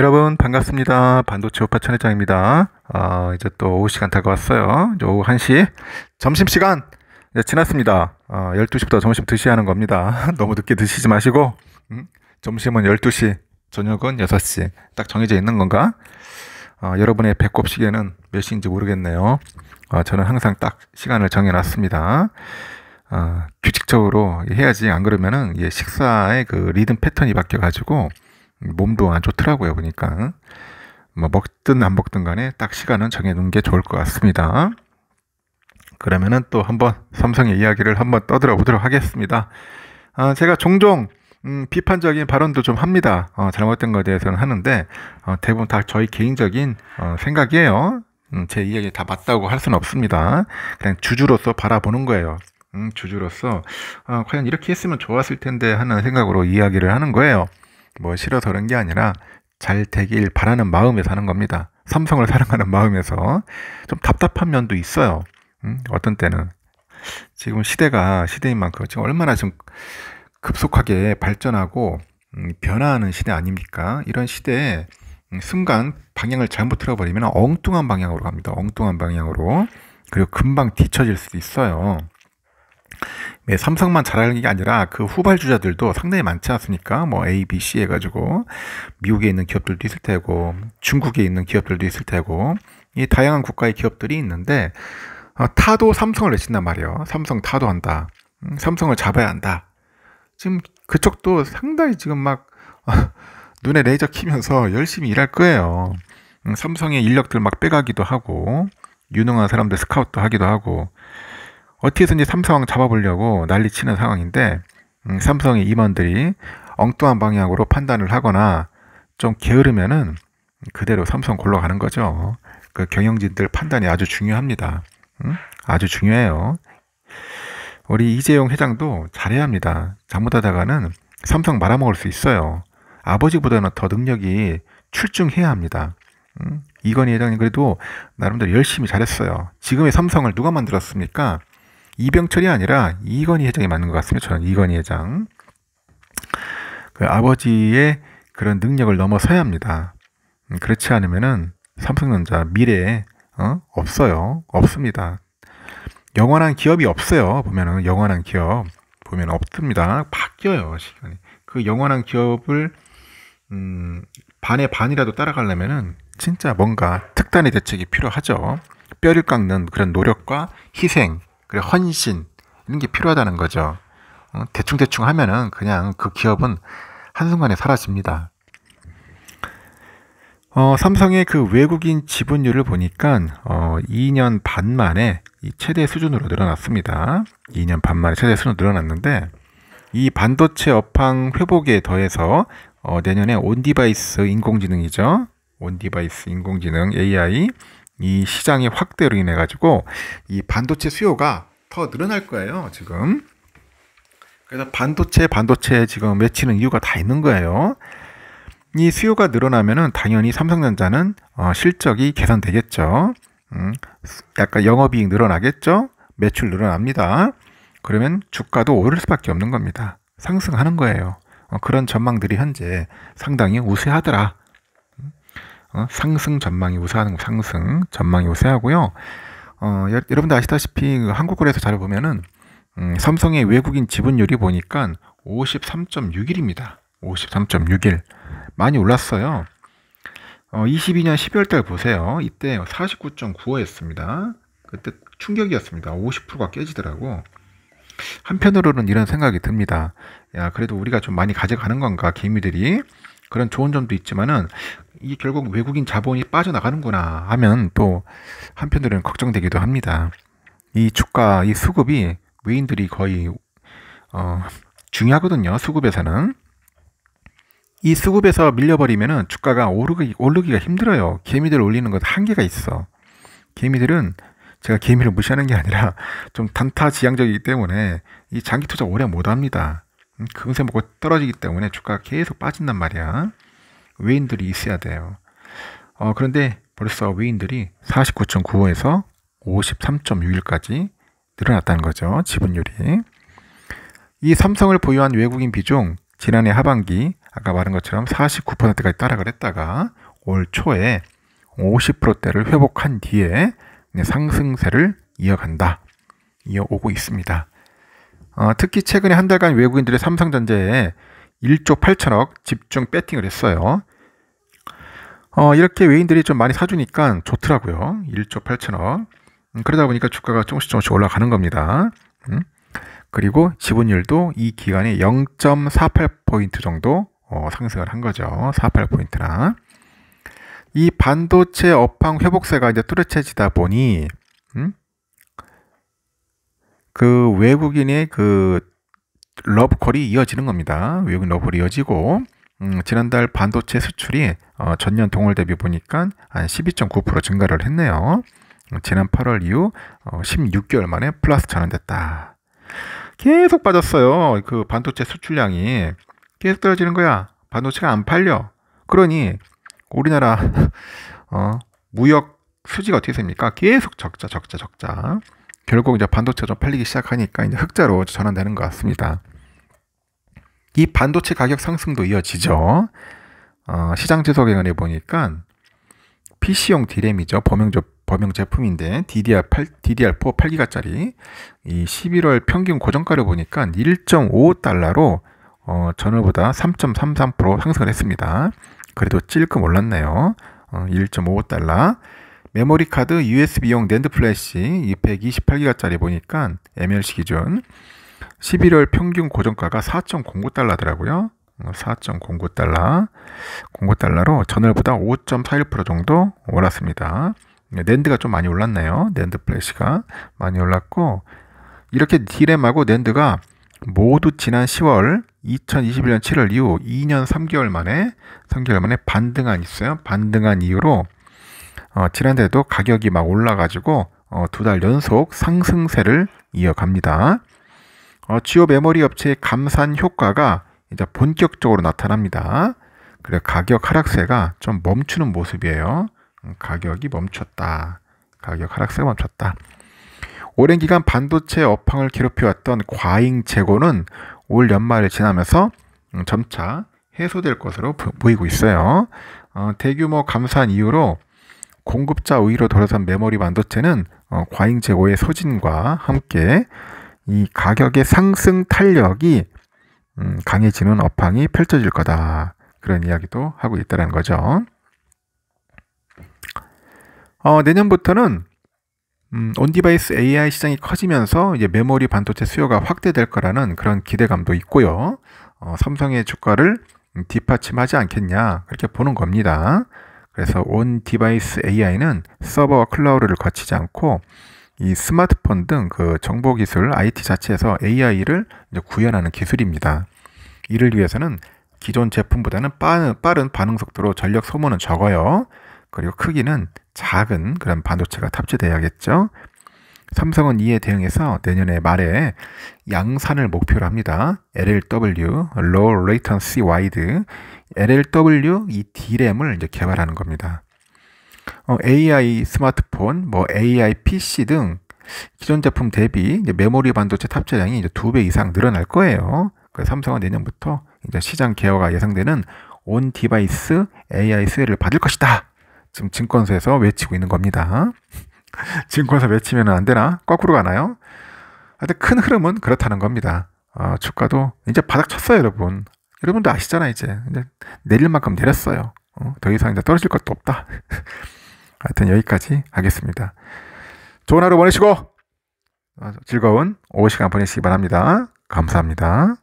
여러분 반갑습니다. 반도체 오빠 천회장입니다. 어, 이제 또 오후 시간 다가왔어요. 오후 1시 아, 점심 시간 지났습니다. 어, 12시부터 점심 드시 하는 겁니다. 너무 늦게 드시지 마시고 음? 점심은 12시, 저녁은 6시 딱 정해져 있는 건가? 어, 여러분의 배꼽 시계는 몇 시인지 모르겠네요. 저는 항상 딱 시간을 정해놨습니다. 규칙적으로 해야지 안 그러면은 식사의 그 리듬 패턴이 바뀌어가지고 몸도 안 좋더라고요. 보니까 뭐 먹든 안 먹든 간에 딱 시간은 정해놓은 게 좋을 것 같습니다. 그러면은 또 한번 삼성의 이야기를 한번 떠들어 보도록 하겠습니다. 아, 제가 종종 음, 비판적인 발언도 좀 합니다. 어, 잘못된 것에 대해서는 하는데 어, 대부분 다 저희 개인적인 어, 생각이에요. 음, 제 이야기 다 맞다고 할 수는 없습니다. 그냥 주주로서 바라보는 거예요. 음, 주주로서 어, 과연 이렇게 했으면 좋았을 텐데 하는 생각으로 이야기를 하는 거예요. 뭐 싫어서 그런 게 아니라 잘 되길 바라는 마음에 서하는 겁니다. 삼성을 사랑하는 마음에서 좀 답답한 면도 있어요. 음? 어떤 때는 지금 시대가 시대인 만큼 지금 얼마나 좀 급속하게 발전하고 음, 변화하는 시대 아닙니까? 이런 시대에 음, 순간 방향을 잘못 틀어버리면 엉뚱한 방향으로 갑니다. 엉뚱한 방향으로 그리고 금방 뒤처질 수도 있어요. 예, 삼성만 잘하는 게 아니라 그 후발주자들도 상당히 많지 않습니까? 뭐 A, B, C 해가지고 미국에 있는 기업들도 있을 테고 중국에 있는 기업들도 있을 테고 이 다양한 국가의 기업들이 있는데 어, 타도 삼성을 내친단 말이에요. 삼성 타도한다. 음, 삼성을 잡아야 한다. 지금 그쪽도 상당히 지금 막 눈에 레이저 키면서 열심히 일할 거예요. 음, 삼성의 인력들 막 빼가기도 하고 유능한 사람들 스카웃도 하기도 하고 어떻게든지 삼성 잡아보려고 난리치는 상황인데 음, 삼성의 임원들이 엉뚱한 방향으로 판단을 하거나 좀 게으르면은 그대로 삼성 골라가는 거죠. 그 경영진들 판단이 아주 중요합니다. 음? 아주 중요해요. 우리 이재용 회장도 잘해야 합니다. 잘못하다가는 삼성 말아먹을 수 있어요. 아버지보다는 더 능력이 출중해야 합니다. 음? 이건희 회장님 그래도 나름대로 열심히 잘했어요. 지금의 삼성을 누가 만들었습니까? 이병철이 아니라 이건희 회장이 맞는 것 같습니다. 저는 이건희 회장. 그 아버지의 그런 능력을 넘어서야 합니다. 음, 그렇지 않으면은 삼성전자 미래에 어? 없어요. 없습니다. 영원한 기업이 없어요. 보면은 영원한 기업 보면 없습니다. 바뀌어요 시간이. 그 영원한 기업을 음, 반의 반이라도 따라가려면은 진짜 뭔가 특단의 대책이 필요하죠. 뼈를 깎는 그런 노력과 희생 그리고 헌신 이런 게 필요하다는 거죠. 어, 대충 대충 하면은 그냥 그 기업은 한순간에 사라집니다. 어, 삼성의 그 외국인 지분율을 보니까 어, 2년 반 만에 최대 수준으로 늘어났습니다. 2년 반 만에 최대 수준으로 늘어났는데 이 반도체 업황 회복에 더해서 어, 내년에 온디바이스 인공지능이죠. 온디바이스 인공지능 AI 이 시장의 확대로 인해 가지고 이 반도체 수요가 더 늘어날 거예요. 지금. 그래서 반도체 반도체 지금 외치는 이유가 다 있는 거예요. 이 수요가 늘어나면은 당연히 삼성전자는 어, 실적이 개선되겠죠. 음, 약간 영업이익 늘어나겠죠. 매출 늘어납니다. 그러면 주가도 오를 수밖에 없는 겁니다. 상승하는 거예요. 어, 그런 전망들이 현재 상당히 우세하더라. 어? 상승 전망이 우세하는 상승 전망이 우세하고요. 어, 여러분들 아시다시피 그 한국거래소 자료 보면은 음, 삼성의 외국인 지분율이 보니까 53.61입니다. 53.61 많이 올랐어요. 어, 22년 12월 달 보세요. 이때 49.95였습니다. 그때 충격이었습니다. 50%가 깨지더라고. 한편으로는 이런 생각이 듭니다. 야, 그래도 우리가 좀 많이 가져가는 건가, 개미들이. 그런 좋은 점도 있지만은 이 결국 외국인 자본이 빠져나가는구나 하면 또 한편으로는 걱정되기도 합니다. 이 주가 이 수급이 외인들이 거의 어, 중요하거든요. 수급에서는 이 수급에서 밀려버리면은 주가가 오르기 오르기가 힘들어요. 개미들 올리는 것 한계가 있어. 개미들은 제가 개미를 무시하는 게 아니라 좀 단타지향적이기 때문에 이 장기 투자 오래 못 합니다. 음, 금세 먹고 떨어지기 때문에 주가가 계속 빠진단 말이야. 외인들이 있어야 돼요. 어, 그런데 벌써 외인들이 49.95에서 53.61까지 늘어났다는 거죠. 지분율이. 이 삼성을 보유한 외국인 비중 지난해 하반기 아까 말한 것처럼 49%까지 따라을 했다가 올 초에 50%대를 회복한 뒤에 상승세를 이어간다. 이어오고 있습니다. 어, 특히 최근에 한 달간 외국인들의 삼성전자에 1조 8천억 집중 배팅을 했어요. 어, 이렇게 외인들이 좀 많이 사주니까 좋더라고요. 1조 8천억. 음, 그러다 보니까 주가가 조금씩 조금씩 올라가는 겁니다. 음? 그리고 지분율도 이 기간에 0.48포인트 정도 어, 상승을 한 거죠. 48포인트나. 이 반도체 업황 회복세가 이제 뚜렷해지다 보니 그 외국인의 그 러브콜이 이어지는 겁니다. 외국인 러브콜이 이어지고 음, 지난달 반도체 수출이 어, 전년 동월 대비 보니까 한 12.9% 증가를 했네요. 지난 8월 이후 어, 16개월 만에 플러스 전환됐다. 계속 빠졌어요. 그 반도체 수출량이 계속 떨어지는 거야. 반도체가 안 팔려. 그러니 우리나라 어, 무역 수지가 어떻게 됩니까? 계속 적자, 적자, 적자. 결국 이제 반도체가 팔리기 시작하니까 이제 흑자로 전환되는 것 같습니다. 이 반도체 가격 상승도 이어지죠. 어, 시장 지속에관해 보니까 PC용 디램이죠. 범용 범용 제품인데 DDR8, DDR4 8기가짜리 이 11월 평균 고정가를 보니까 1.5달러로 어, 전월보다 3.33% 상승을 했습니다. 그래도 찔끔 올랐네요. 어, 1.5달러. 메모리 카드 USB용 낸드 플래시 228기가짜리 보니까 MLC 기준 11월 평균 고정가가 4.09달러더라고요. 4.09달러, 어, 09달러로 전월보다 5.41% 정도 올랐습니다. 네, 낸드가 좀 많이 올랐네요. 낸드 플래시가 많이 올랐고 이렇게 디램하고 낸드가 모두 지난 10월 2021년 7월 이후 2년 3개월 만에 3개월 만에 반등한 있어요. 반등한 이후로 어, 칠한데도 가격이 막 올라가지고 어, 두 달 연속 상승세를 이어갑니다. 어, 주요 메모리 업체의 감산 효과가 이제 본격적으로 나타납니다. 그래 가격 하락세가 좀 멈추는 모습이에요. 음, 가격이 멈췄다. 가격 하락세가 멈췄다. 오랜 기간 반도체 업황을 괴롭혀왔던 과잉 재고는 올 연말을 지나면서 음, 점차 해소될 것으로 보이고 있어요. 어, 대규모 감산 이후로 공급자 우위로 돌아선 메모리 반도체는 어, 과잉 재고의 소진과 함께 이 가격의 상승 탄력이 음, 강해지는 업황이 펼쳐질 거다. 그런 이야기도 하고 있다는 거죠. 어, 내년부터는 음, 온디바이스 AI 시장이 커지면서 이제 메모리 반도체 수요가 확대될 거라는 그런 기대감도 있고요. 어, 삼성의 주가를 음, 뒷받침하지 않겠냐 그렇게 보는 겁니다. 그래서 온 디바이스 AI는 서버와 클라우드를 거치지 않고 이 스마트폰 등 그 정보 기술 IT 자체에서 AI를 구현하는 기술입니다. 이를 위해서는 기존 제품보다는 빠른, 빠른 반응 속도로 전력 소모는 적어요. 그리고 크기는 작은 그런 반도체가 탑재돼야겠죠. 삼성은 이에 대응해서 내년에 말에 양산을 목표로 합니다. LLW, Low Latency Wide, LLW 이 D램을 이제 개발하는 겁니다. 어, AI 스마트폰, 뭐 AI PC 등 기존 제품 대비 메모리 반도체 탑재량이 이제 두 배 이상 늘어날 거예요. 그래서 삼성은 내년부터 이제 시장 개화가 예상되는 온 디바이스 AI 수혜를 받을 것이다. 지금 증권소에서 외치고 있는 겁니다. 증권사 외치면 안 되나? 거꾸로 가나요? 하여튼 큰 흐름은 그렇다는 겁니다. 어, 주가도 이제 바닥 쳤어요, 여러분. 여러분도 아시잖아, 이제. 이제 내릴 만큼 내렸어요. 어, 더 이상 이제 떨어질 것도 없다. 하여튼 여기까지 하겠습니다. 좋은 하루 보내시고 어, 즐거운 오후 시간 보내시기 바랍니다. 감사합니다.